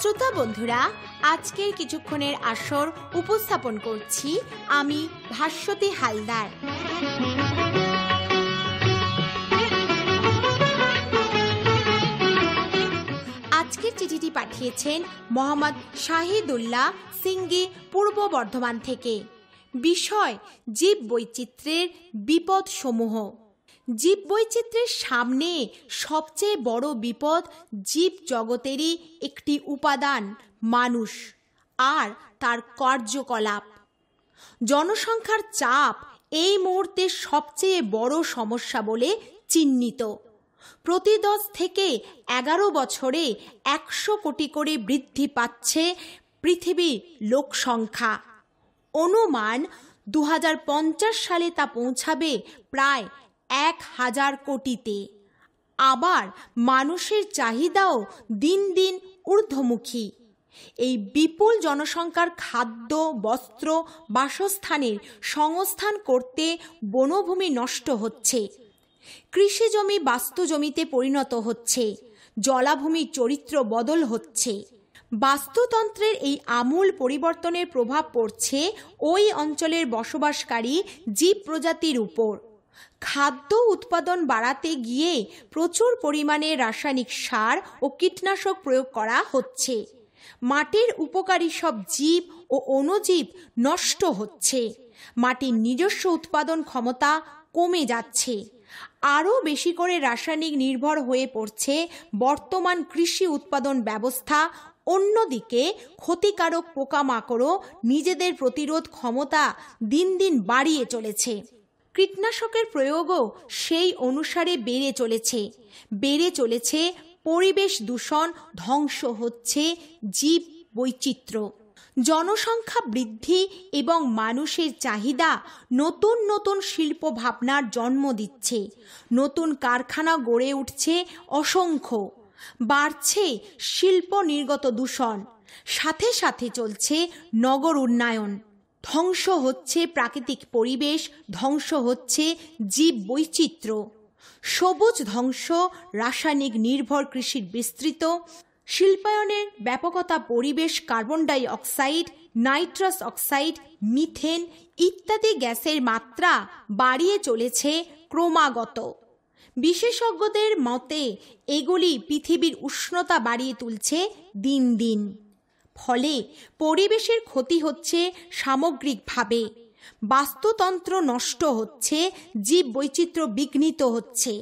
শ্রোতা বন্ধুরা আজকের কিছুক্ষণের আসর উপস্থাপন করছি আমি ভাস্বতী হালদার আজকের চিঠিটি পাঠিয়েছেন মোহাম্মদ শাহিদুল্লাহ সিঙ্গি পূর্ব বর্ধমান থেকে বিষয় জীব বৈচিত্র্যের বিপদ সমূহ জীববৈচিত্র্যের সামনে সবচেয়ে বড় বিপদ জীব জগতেরই একটি উপাদান মানুষ আর তার কার্যকলাপ জনসংখ্যার চাপ এই মুহূর্তে সবচেয়ে বড় সমস্যা বলে চিহ্নিত প্রতি দশ থেকে এগারো বছরে একশো কোটি করে বৃদ্ধি পাচ্ছে পৃথিবীর লোক সংখ্যা অনুমান দু সালে তা পৌঁছাবে প্রায় এক হাজার কোটিতে আবার মানুষের চাহিদাও দিন দিন ঊর্ধ্বমুখী এই বিপুল জনসংখ্যার খাদ্য বস্ত্র বাসস্থানের সংস্থান করতে বনভূমি নষ্ট হচ্ছে কৃষি জমি বাস্তুজমিতে পরিণত হচ্ছে জলাভূমির চরিত্র বদল হচ্ছে বাস্তুতন্ত্রের এই আমূল পরিবর্তনের প্রভাব পড়ছে ওই অঞ্চলের বসবাসকারী জীব প্রজাতির উপর খাদ্য উৎপাদন বাড়াতে গিয়ে প্রচুর পরিমাণে রাসায়নিক সার ও কীটনাশক প্রয়োগ করা হচ্ছে মাটির উপকারী সব জীব ও অণুজীব নষ্ট হচ্ছে মাটির নিজস্ব উৎপাদন ক্ষমতা কমে যাচ্ছে আরও বেশি করে রাসায়নিক নির্ভর হয়ে পড়ছে বর্তমান কৃষি উৎপাদন ব্যবস্থা অন্যদিকে ক্ষতিকারক পোকামাকড়ও নিজেদের প্রতিরোধ ক্ষমতা দিন দিন বাড়িয়ে চলেছে কীটনাশকের প্রয়োগও সেই অনুসারে বেড়ে চলেছে বেড়ে চলেছে পরিবেশ দূষণ ধ্বংস হচ্ছে জীব বৈচিত্র্য জনসংখ্যা বৃদ্ধি এবং মানুষের চাহিদা নতুন নতুন শিল্প ভাবনার জন্ম দিচ্ছে নতুন কারখানা গড়ে উঠছে অসংখ্য বাড়ছে শিল্প নির্গত দূষণ সাথে সাথে চলছে নগর উন্নয়ন ধ্বংস হচ্ছে প্রাকৃতিক পরিবেশ ধ্বংস হচ্ছে জীব বৈচিত্র্য সবুজ ধ্বংস রাসায়নিক নির্ভর কৃষির বিস্তৃত শিল্পায়নের ব্যাপকতা পরিবেশ carbon dioxide nitrous oxide methane ইত্যাদি গ্যাসের মাত্রা বাড়িয়ে চলেছে ক্রমাগত বিশেষজ্ঞদের মতে এগুলি পৃথিবীর উষ্ণতা বাড়িয়ে তুলছে দিন দিন ফলে পরিবেশের ক্ষতি হচ্ছে সামগ্রিকভাবে বাস্তুতন্ত্র নষ্ট হচ্ছে জীব বৈচিত্র্য বিঘ্নিত হচ্ছে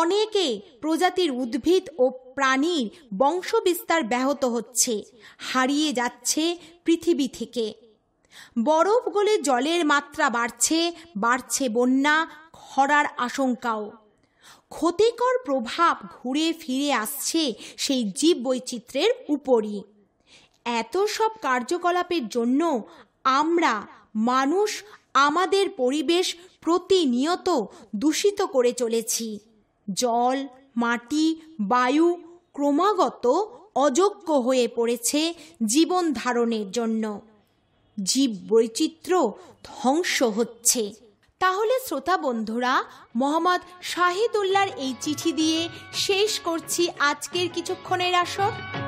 অনেকে প্রজাতির উদ্ভিদ ও প্রাণীর বংশবিস্তার ব্যাহত হচ্ছে হারিয়ে যাচ্ছে পৃথিবী থেকে বরফ গলে জলের মাত্রা বাড়ছে বাড়ছে বন্যা খরার আশঙ্কাও ক্ষতিকর প্রভাব ঘুরে ফিরে আসছে সেই জীব বৈচিত্র্যের উপরই এত সব কার্যকলাপের জন্য আমরা মানুষ আমাদের পরিবেশ প্রতিনিয়ত দূষিত করে চলেছি জল মাটি বায়ু ক্রমাগত অযোগ্য হয়ে পড়েছে জীবন ধারণের জন্য জীব বৈচিত্র ধ্বংস হচ্ছে তাহলে শ্রোতা বন্ধুরা মোহাম্মদ শাহিদুল্লার এই চিঠি দিয়ে শেষ করছি আজকের কিছুক্ষণের আসর